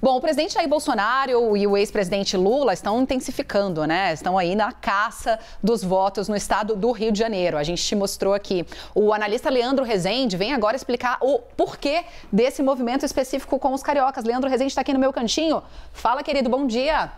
Bom, o presidente Jair Bolsonaro e o ex-presidente Lula estão intensificando, né? Estão aí na caça dos votos no estado do Rio de Janeiro. A gente te mostrou aqui. O analista Leandro Rezende vem agora explicar o porquê desse movimento específico com os cariocas. Leandro Rezende está aqui no meu cantinho. Fala, querido, bom dia.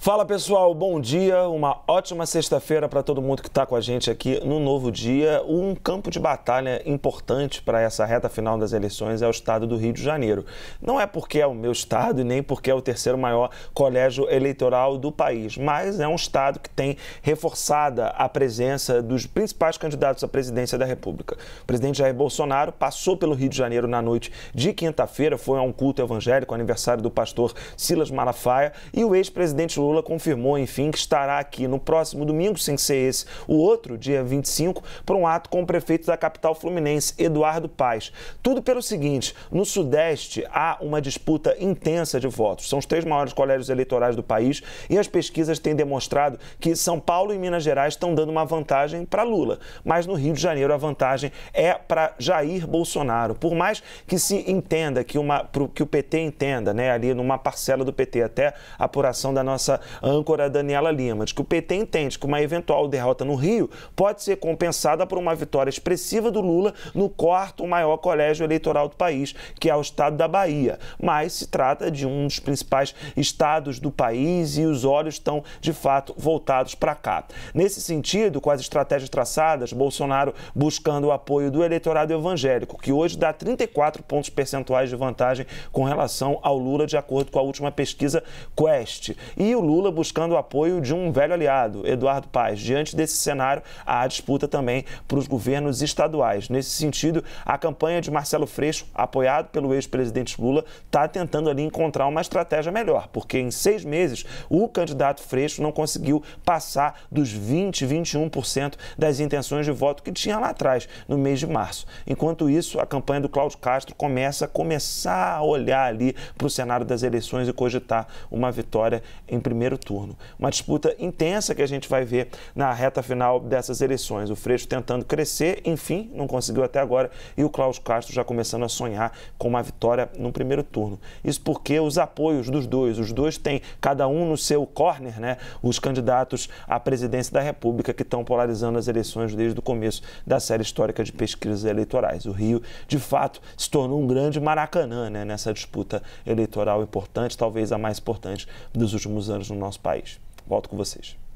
Fala pessoal, bom dia, uma ótima sexta-feira para todo mundo que está com a gente aqui no novo dia. Um campo de batalha importante para essa reta final das eleições é o estado do Rio de Janeiro. Não é porque é o meu estado e nem porque é o terceiro maior colégio eleitoral do país, mas é um estado que tem reforçada a presença dos principais candidatos à presidência da República. O presidente Jair Bolsonaro passou pelo Rio de Janeiro na noite de quinta-feira, foi a um culto evangélico, aniversário do pastor Silas Malafaia, e o ex-presidente Lula Lula confirmou, enfim, que estará aqui no próximo domingo, sem ser esse, o outro, dia 25, para um ato com o prefeito da capital fluminense, Eduardo Paes. Tudo pelo seguinte: no Sudeste há uma disputa intensa de votos. São os três maiores colégios eleitorais do país e as pesquisas têm demonstrado que São Paulo e Minas Gerais estão dando uma vantagem para Lula. Mas no Rio de Janeiro a vantagem é para Jair Bolsonaro. Por mais que se entenda, que, uma, que o PT entenda, né, ali numa parcela do PT, até a apuração da nossa âncora é Daniela Lima, de que o PT entende que uma eventual derrota no Rio pode ser compensada por uma vitória expressiva do Lula no quarto maior colégio eleitoral do país, que é o estado da Bahia. Mas se trata de um dos principais estados do país e os olhos estão, de fato, voltados para cá. Nesse sentido, com as estratégias traçadas, Bolsonaro buscando o apoio do eleitorado evangélico, que hoje dá 34 pontos percentuais de vantagem com relação ao Lula, de acordo com a última pesquisa Quest. E o Lula buscando o apoio de um velho aliado, Eduardo Paes. Diante desse cenário, há a disputa também para os governos estaduais. Nesse sentido, a campanha de Marcelo Freixo, apoiado pelo ex-presidente Lula, está tentando ali encontrar uma estratégia melhor, porque em seis meses o candidato Freixo não conseguiu passar dos 20, 21% das intenções de voto que tinha lá atrás, no mês de março. Enquanto isso, a campanha do Cláudio Castro começa a começar a olhar ali para o cenário das eleições e cogitar uma vitória em primeiro primeiro turno. Uma disputa intensa que a gente vai ver na reta final dessas eleições. O Freixo tentando crescer, enfim, não conseguiu até agora, e o Cláudio Castro já começando a sonhar com uma vitória no primeiro turno. Isso porque os apoios dos dois, os dois têm cada um no seu corner, né, os candidatos à presidência da República que estão polarizando as eleições desde o começo da série histórica de pesquisas eleitorais. O Rio, de fato, se tornou um grande maracanã né, nessa disputa eleitoral importante, talvez a mais importante dos últimos anos no nosso país. Volto com vocês.